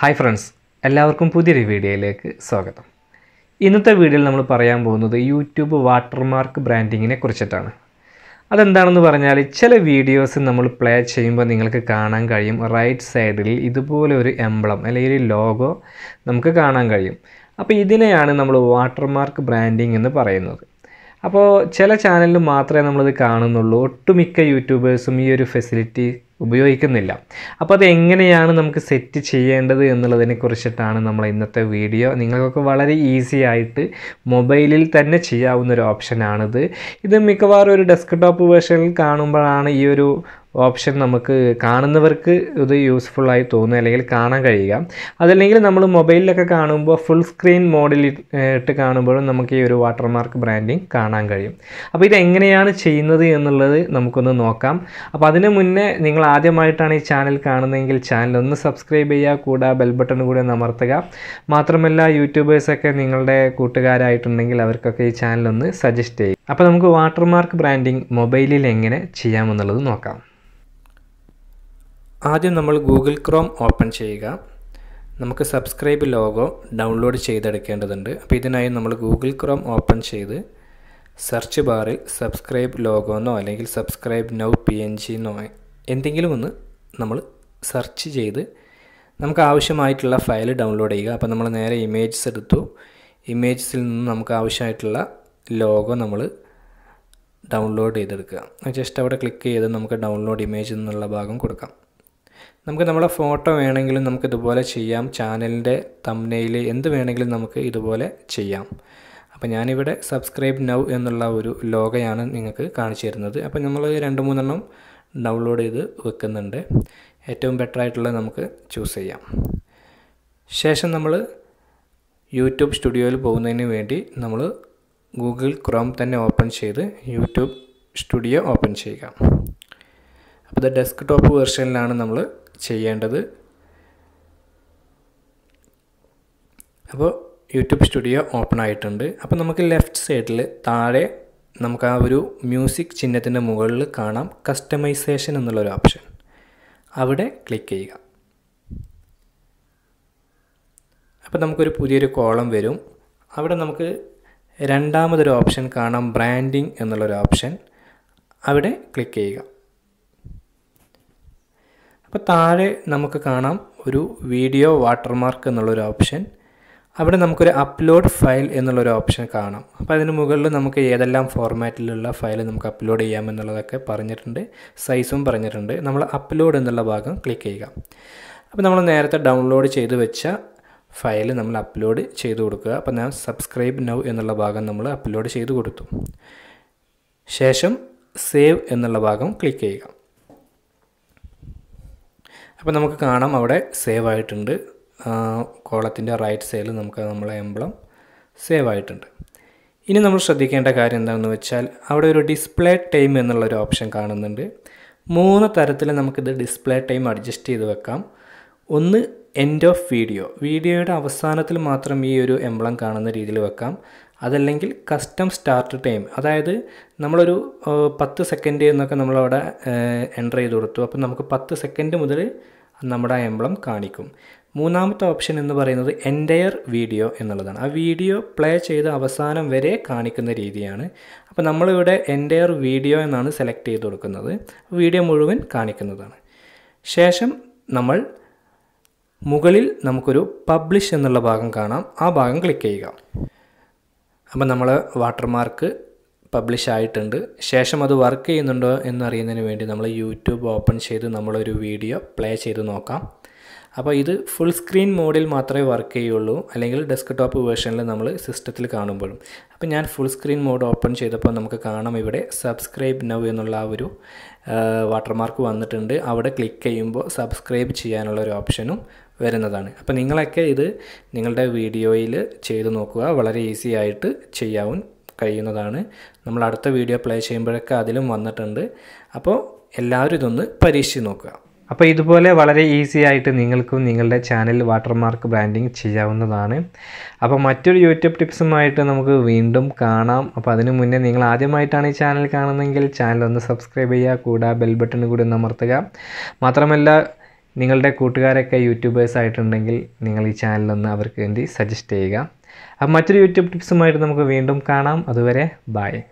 hi friends എല്ലാവർക്കും പുതിയൊരു വീഡിയോയിലേക്ക് സ്വാഗതം ഇന്നത്തെ വീഡിയോയിൽ നമ്മൾ പറയാൻ പോകുന്നത് യൂട്യൂബ് വാട്ടർമാർക്ക് ബ്രാൻഡിങ്ങിനെ കുറിച്ചിട്ടാണ് അതെന്താണെന്ന് പറഞ്ഞാൽ ചില വീഡിയോസ് നമ്മൾ പ്ലേ ചെയ്യുമ്പോൾ നിങ്ങൾക്ക് കാണാൻ കഴിയും റൈറ്റ് സൈഡിൽ ഇതുപോലെ ഒരു എംബ്ലം അല്ലെങ്കിൽ ഒരു ലോഗോ നമുക്ക് കാണാൻ കഴിയും അപ്പോൾ ഇതിനെയാണ് നമ്മൾ വാട്ടർമാർക്ക് ബ്രാൻഡിങ് എന്ന് പറയുന്നത് അപ്പോൾ ചില ചാനലിൽ മാത്രമേ നമ്മളിത് കാണുന്നുള്ളൂ ഒട്ടുമിക്ക യൂട്യൂബേഴ്സും ഈ ഒരു ഫെസിലിറ്റി ഉപയോഗിക്കുന്നില്ല അപ്പോൾ അത് എങ്ങനെയാണ് നമുക്ക് സെറ്റ് ചെയ്യേണ്ടത് എന്നുള്ളതിനെ കുറിച്ചിട്ടാണ് നമ്മൾ ഇന്നത്തെ വീഡിയോ നിങ്ങൾക്കൊക്കെ വളരെ ഈസി ആയിട്ട് മൊബൈലിൽ തന്നെ ചെയ്യാവുന്ന ഒരു ഓപ്ഷനാണിത് ഇത് മിക്കവാറും ഒരു ഡെസ്ക്ടോപ്പ് വേർഷനിൽ കാണുമ്പോഴാണ് ഈ ഒരു ഓപ്ഷൻ നമുക്ക് കാണുന്നവർക്ക് ഇത് യൂസ്ഫുള്ളായി തോന്നുക അല്ലെങ്കിൽ കാണാൻ കഴിയുക അതല്ലെങ്കിൽ നമ്മൾ മൊബൈലിലൊക്കെ കാണുമ്പോൾ ഫുൾ സ്ക്രീൻ മോഡിൽ ഇട്ട് കാണുമ്പോഴും നമുക്ക് ഈ ഒരു വാട്ടർമാർക്ക് ബ്രാൻഡിങ് കാണാൻ കഴിയും അപ്പോൾ ഇത് എങ്ങനെയാണ് ചെയ്യുന്നത് എന്നുള്ളത് നമുക്കൊന്ന് നോക്കാം അപ്പോൾ അതിന് മുന്നേ നിങ്ങൾ ആദ്യമായിട്ടാണ് ഈ ചാനൽ കാണുന്നതെങ്കിൽ ചാനൽ ഒന്ന് സബ്സ്ക്രൈബ് ചെയ്യുക കൂടാ ബെൽ ബട്ടൺ കൂടി അമർത്തുക മാത്രമല്ല യൂട്യൂബേഴ്സൊക്കെ നിങ്ങളുടെ കൂട്ടുകാരായിട്ടുണ്ടെങ്കിൽ അവർക്കൊക്കെ ഈ ചാനൽ ഒന്ന് സജസ്റ്റ് ചെയ്യും അപ്പോൾ നമുക്ക് വാട്ടർമാർക്ക് ബ്രാൻഡിങ് മൊബൈലിൽ എങ്ങനെ ചെയ്യാമെന്നുള്ളത് നോക്കാം ആദ്യം നമ്മൾ ഗൂഗിൾ ക്രോം ഓപ്പൺ ചെയ്യുക നമുക്ക് സബ്സ്ക്രൈബ് ലോഗോ ഡൗൺലോഡ് ചെയ്തെടുക്കേണ്ടതുണ്ട് അപ്പോൾ ഇതിനായി നമ്മൾ ഗൂഗിൾ ക്രോം ഓപ്പൺ ചെയ്ത് സെർച്ച് ബാറിൽ സബ്സ്ക്രൈബ് ലോഗോന്നോ അല്ലെങ്കിൽ സബ്സ്ക്രൈബ് നൗ പി എൻ ജിന്നോ എന്തെങ്കിലും ഒന്ന് നമ്മൾ സെർച്ച് ചെയ്ത് നമുക്ക് ആവശ്യമായിട്ടുള്ള ഫയൽ ഡൗൺലോഡ് ചെയ്യുക അപ്പോൾ നമ്മൾ നേരെ ഇമേജസ് എടുത്തു ഇമേജസിൽ നിന്ന് നമുക്ക് ആവശ്യമായിട്ടുള്ള ലോഗോ നമ്മൾ ഡൗൺലോഡ് ചെയ്തെടുക്കുക ജസ്റ്റ് അവിടെ ക്ലിക്ക് ചെയ്ത് നമുക്ക് ഡൗൺലോഡ് ഇമേജ് എന്നുള്ള ഭാഗം കൊടുക്കാം നമുക്ക് നമ്മുടെ ഫോട്ടോ വേണമെങ്കിലും നമുക്ക് ഇതുപോലെ ചെയ്യാം ചാനലിൻ്റെ തമ്മനയിൽ എന്ത് വേണമെങ്കിലും നമുക്ക് ഇതുപോലെ ചെയ്യാം അപ്പോൾ ഞാനിവിടെ സബ്സ്ക്രൈബ് നൗ എന്നുള്ള ഒരു ലോഗയാണ് നിങ്ങൾക്ക് കാണിച്ചു തരുന്നത് അപ്പോൾ നമ്മൾ രണ്ട് മൂന്നെണ്ണം ഡൗൺലോഡ് ചെയ്ത് വെക്കുന്നുണ്ട് ഏറ്റവും ബെറ്റർ ആയിട്ടുള്ളത് നമുക്ക് ചൂസ് ചെയ്യാം ശേഷം നമ്മൾ യൂട്യൂബ് സ്റ്റുഡിയോയിൽ പോകുന്നതിന് വേണ്ടി നമ്മൾ ഗൂഗിൾ ക്രോം തന്നെ ഓപ്പൺ ചെയ്ത് യൂട്യൂബ് സ്റ്റുഡിയോ ഓപ്പൺ ചെയ്യുക അത് ഡെസ്ക്ടോപ്പ് വെർഷനിലാണ് നമ്മൾ ചെയ്യേണ്ടത് അപ്പോൾ യൂട്യൂബ് സ്റ്റുഡിയോ ഓപ്പൺ ആയിട്ടുണ്ട് അപ്പോൾ നമുക്ക് ലെഫ്റ്റ് സൈഡിൽ താഴെ നമുക്ക് ആ ഒരു മ്യൂസിക് ചിഹ്നത്തിൻ്റെ മുകളിൽ കാണാം കസ്റ്റമൈസേഷൻ എന്നുള്ളൊരു ഓപ്ഷൻ അവിടെ ക്ലിക്ക് ചെയ്യുക അപ്പോൾ നമുക്കൊരു പുതിയൊരു കോളം വരും അവിടെ നമുക്ക് രണ്ടാമതൊരു ഓപ്ഷൻ കാണാം ബ്രാൻഡിങ് എന്നുള്ളൊരു ഓപ്ഷൻ അവിടെ ക്ലിക്ക് ചെയ്യുക ഇപ്പോൾ താഴെ നമുക്ക് കാണാം ഒരു വീഡിയോ വാട്ടർമാർക്ക് എന്നുള്ളൊരു ഓപ്ഷൻ അവിടെ നമുക്കൊരു അപ്ലോഡ് ഫയൽ എന്നുള്ളൊരു ഓപ്ഷൻ കാണാം അപ്പോൾ അതിന് മുകളിൽ നമുക്ക് ഏതെല്ലാം ഫോർമാറ്റിലുള്ള ഫയൽ നമുക്ക് അപ്ലോഡ് ചെയ്യാമെന്നുള്ളതൊക്കെ പറഞ്ഞിട്ടുണ്ട് സൈസും പറഞ്ഞിട്ടുണ്ട് നമ്മൾ അപ്ലോഡ് എന്നുള്ള ഭാഗം ക്ലിക്ക് ചെയ്യുക അപ്പോൾ നമ്മൾ നേരത്തെ ഡൗൺലോഡ് ചെയ്ത് വെച്ച ഫയൽ നമ്മൾ അപ്ലോഡ് ചെയ്ത് കൊടുക്കുക അപ്പോൾ ഞാൻ സബ്സ്ക്രൈബ് നൗ എന്നുള്ള ഭാഗം നമ്മൾ അപ്ലോഡ് ചെയ്ത് കൊടുത്തു ശേഷം സേവ് എന്നുള്ള ഭാഗം ക്ലിക്ക് ചെയ്യുക അപ്പോൾ നമുക്ക് കാണാം അവിടെ സേവ് ആയിട്ടുണ്ട് കോളത്തിൻ്റെ റൈറ്റ് സൈഡിൽ നമുക്ക് നമ്മളെ എംബ്ലം സേവ് ആയിട്ടുണ്ട് ഇനി നമ്മൾ ശ്രദ്ധിക്കേണ്ട കാര്യം എന്താണെന്ന് വെച്ചാൽ അവിടെ ഒരു ഡിസ്പ്ലേ ടൈം എന്നുള്ളൊരു ഓപ്ഷൻ കാണുന്നുണ്ട് മൂന്ന് തരത്തിൽ നമുക്കിത് ഡിസ്പ്ലേ ടൈം അഡ്ജസ്റ്റ് ചെയ്ത് വെക്കാം ഒന്ന് എൻഡ് ഓഫ് വീഡിയോ വീഡിയോയുടെ അവസാനത്തിൽ മാത്രം ഈ ഒരു എംബ്ലം കാണുന്ന രീതിയിൽ വെക്കാം അതല്ലെങ്കിൽ കസ്റ്റം സ്റ്റാർട്ട് ടൈം അതായത് നമ്മളൊരു പത്ത് സെക്കൻഡ് എന്നൊക്കെ നമ്മളവിടെ എൻ്റർ ചെയ്ത് കൊടുത്തു അപ്പോൾ നമുക്ക് പത്ത് സെക്കൻഡ് മുതൽ നമ്മുടെ എംബ്ലം കാണിക്കും മൂന്നാമത്തെ ഓപ്ഷൻ എന്ന് പറയുന്നത് എൻറ്റയർ വീഡിയോ എന്നുള്ളതാണ് ആ വീഡിയോ പ്ലേ ചെയ്ത് അവസാനം വരെ കാണിക്കുന്ന രീതിയാണ് അപ്പോൾ നമ്മളിവിടെ എൻറ്റയർ വീഡിയോ എന്നാണ് സെലക്ട് ചെയ്ത് കൊടുക്കുന്നത് വീഡിയോ മുഴുവൻ കാണിക്കുന്നതാണ് ശേഷം നമ്മൾ മുകളിൽ നമുക്കൊരു പബ്ലിഷ് എന്നുള്ള ഭാഗം കാണാം ആ ഭാഗം ക്ലിക്ക് ചെയ്യുക അപ്പോൾ നമ്മൾ വാട്ടർമാർക്ക് പബ്ലിഷ് ആയിട്ടുണ്ട് ശേഷം അത് വർക്ക് ചെയ്യുന്നുണ്ടോ എന്നറിയുന്നതിന് വേണ്ടി നമ്മൾ യൂട്യൂബ് ഓപ്പൺ ചെയ്ത് നമ്മളൊരു വീഡിയോ പ്ലേ ചെയ്ത് നോക്കാം അപ്പോൾ ഇത് ഫുൾ സ്ക്രീൻ മോഡിൽ മാത്രമേ വർക്ക് ചെയ്യുള്ളൂ അല്ലെങ്കിൽ ഡെസ്ക്ടോപ്പ് വേർഷനിൽ നമ്മൾ സിസ്റ്റത്തിൽ കാണുമ്പോഴും അപ്പോൾ ഞാൻ ഫുൾ സ്ക്രീൻ മോഡ് ഓപ്പൺ ചെയ്തപ്പോൾ നമുക്ക് കാണാം ഇവിടെ സബ്സ്ക്രൈബ് നൗ എന്നുള്ള ആ ഒരു വാട്ടർമാർക്ക് വന്നിട്ടുണ്ട് അവിടെ ക്ലിക്ക് ചെയ്യുമ്പോൾ സബ്സ്ക്രൈബ് ചെയ്യാനുള്ള ഒരു ഓപ്ഷനും വരുന്നതാണ് അപ്പോൾ നിങ്ങളൊക്കെ ഇത് നിങ്ങളുടെ വീഡിയോയിൽ ചെയ്തു നോക്കുക വളരെ ഈസി ആയിട്ട് ചെയ്യാവും കഴിയുന്നതാണ് നമ്മൾ അടുത്ത വീഡിയോ പ്ലേ ചെയ്യുമ്പോഴൊക്കെ അതിലും വന്നിട്ടുണ്ട് അപ്പോൾ എല്ലാവരും ഇതൊന്ന് പരീക്ഷിച്ച് നോക്കുക അപ്പോൾ ഇതുപോലെ വളരെ ഈസി ആയിട്ട് നിങ്ങൾക്കും നിങ്ങളുടെ ചാനൽ വാട്ടർമാർക്ക് ബ്രാൻഡിങ് ചെയ്യാവുന്നതാണ് അപ്പോൾ മറ്റൊരു യൂട്യൂബ് ടിപ്സുമായിട്ട് നമുക്ക് വീണ്ടും കാണാം അപ്പോൾ അതിനു മുന്നേ നിങ്ങൾ ആദ്യമായിട്ടാണ് ഈ ചാനൽ കാണുന്നതെങ്കിൽ ചാനൽ ഒന്ന് സബ്സ്ക്രൈബ് ചെയ്യുക കൂടാ ബെൽ ബട്ടൺ കൂടി ഒന്ന് അമർത്തുക മാത്രമല്ല നിങ്ങളുടെ കൂട്ടുകാരൊക്കെ യൂട്യൂബേഴ്സ് ആയിട്ടുണ്ടെങ്കിൽ നിങ്ങൾ ഈ ചാനലൊന്ന് അവർക്ക് വേണ്ടി സജസ്റ്റ് ചെയ്യുക അപ്പം മറ്റൊരു യൂട്യൂബ് ടിപ്സുമായിട്ട് നമുക്ക് വീണ്ടും കാണാം അതുവരെ ബായ്